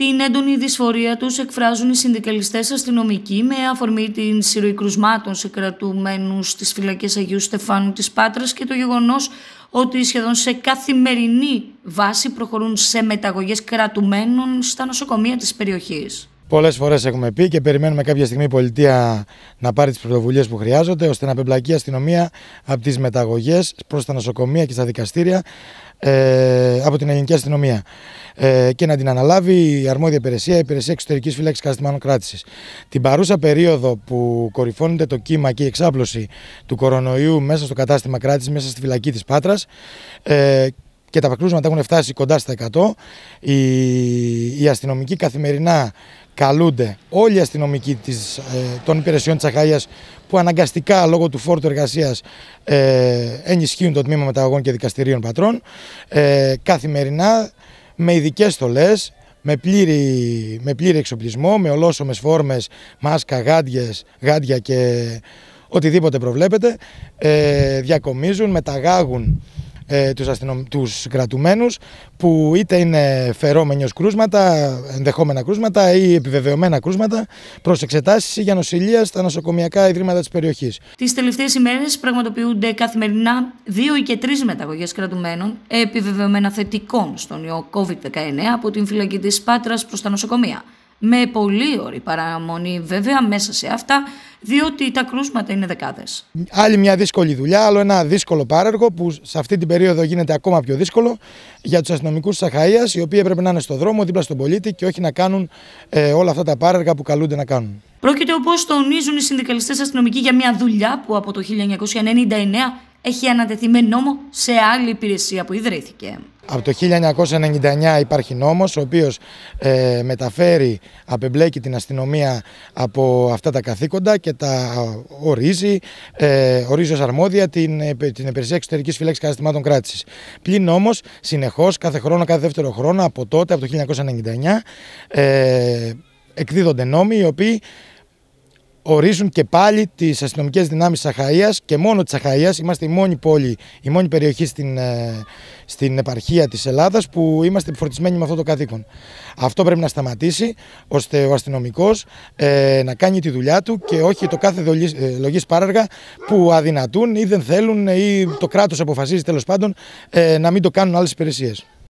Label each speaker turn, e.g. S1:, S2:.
S1: Την έντονη δυσφορία τους εκφράζουν οι συνδικαλιστές αστυνομικοί με αφορμή την συρροή κρουσμάτων σε κρατούμενους στις φυλακές Αγίου Στεφάνου της Πάτρας και το γεγονός ότι σχεδόν σε καθημερινή βάση προχωρούν σε μεταγωγές κρατουμένων στα νοσοκομεία της περιοχής.
S2: Πολλές φορές έχουμε πει και περιμένουμε κάποια στιγμή η πολιτεία να πάρει τις πρωτοβουλίες που χρειάζονται ώστε να απεμπλακεί η αστυνομία από τις μεταγωγές προς τα νοσοκομεία και στα δικαστήρια ε, από την ελληνική αστυνομία ε, και να την αναλάβει η αρμόδια υπηρεσία, η υπηρεσία εξωτερικής φύλαξης καταστημάτων κράτηση. Την παρούσα περίοδο που κορυφώνεται το κύμα και η εξάπλωση του κορονοϊού μέσα στο κατάστημα κράτησης, μέσα στη φυλακή της Πάτρας. Ε, και τα πακρούσματα έχουν φτάσει κοντά στα 100. Οι, αστυνομικοί καθημερινά καλούνται όλοι οι αστυνομικοί της, ε, των υπηρεσιών της Αχαΐας που αναγκαστικά λόγω του φόρτου εργασίας ε, ενισχύουν το τμήμα μεταγωγών και δικαστηρίων πατρών ε, καθημερινά με ειδικές στολές, με πλήρη, με πλήρη εξοπλισμό, με ολόσωμες φόρμες, μάσκα, γάντιες, γάντια και οτιδήποτε προβλέπετε, ε, διακομίζουν, μεταγάγουν ε, τους, αστυνομ... κρατουμένους που είτε είναι φερόμενοι ως κρούσματα, ενδεχόμενα κρούσματα ή επιβεβαιωμένα κρούσματα προς εξετάσεις για νοσηλεία στα νοσοκομιακά ιδρύματα της περιοχής.
S1: Τις τελευταίες ημέρες πραγματοποιούνται καθημερινά δύο ή και τρεις μεταγωγές κρατουμένων επιβεβαιωμένα θετικών στον ιό COVID-19 από την φυλακή της Πάτρας προς τα νοσοκομεία με πολύ ωραία παραμονή βέβαια μέσα σε αυτά, διότι τα κρούσματα είναι δεκάδες.
S2: Άλλη μια δύσκολη δουλειά, άλλο ένα δύσκολο πάραργο που σε αυτή την περίοδο γίνεται ακόμα πιο δύσκολο για τους αστυνομικούς της Αχαΐας, οι οποίοι έπρεπε να είναι στο δρόμο, δίπλα στον πολίτη και όχι να κάνουν ε, όλα αυτά τα πάραργα που καλούνται να κάνουν.
S1: Πρόκειται όπως τονίζουν οι συνδικαλιστές αστυνομικοί για μια δουλειά που από το 1999 έχει ανατεθεί με νόμο σε άλλη υπηρεσία που ιδρύθηκε.
S2: Από το 1999 υπάρχει νόμος ο οποίος ε, μεταφέρει, απεμπλέκει την αστυνομία από αυτά τα καθήκοντα και τα ορίζει, ε, ορίζει ως αρμόδια την, την υπηρεσία εξωτερικής φυλάξης καταστημάτων κράτησης. Πλην όμως συνεχώς κάθε χρόνο, κάθε δεύτερο χρόνο από τότε, από το 1999, ε, εκδίδονται νόμοι οι οποίοι ορίζουν και πάλι τις αστυνομικές δυνάμεις της Αχαία και μόνο της Αχαία. Είμαστε η μόνη πόλη, η μόνη περιοχή στην, ε, στην επαρχία της Ελλάδας που είμαστε επιφορτισμένοι με αυτό το καθήκον. Αυτό πρέπει να σταματήσει ώστε ο αστυνομικός ε, να κάνει τη δουλειά του και όχι το κάθε ε, λογής πάραργα που αδυνατούν ή δεν θέλουν ή το κράτος αποφασίζει τέλος πάντων να μην το κάνουν άλλες υπηρεσίες.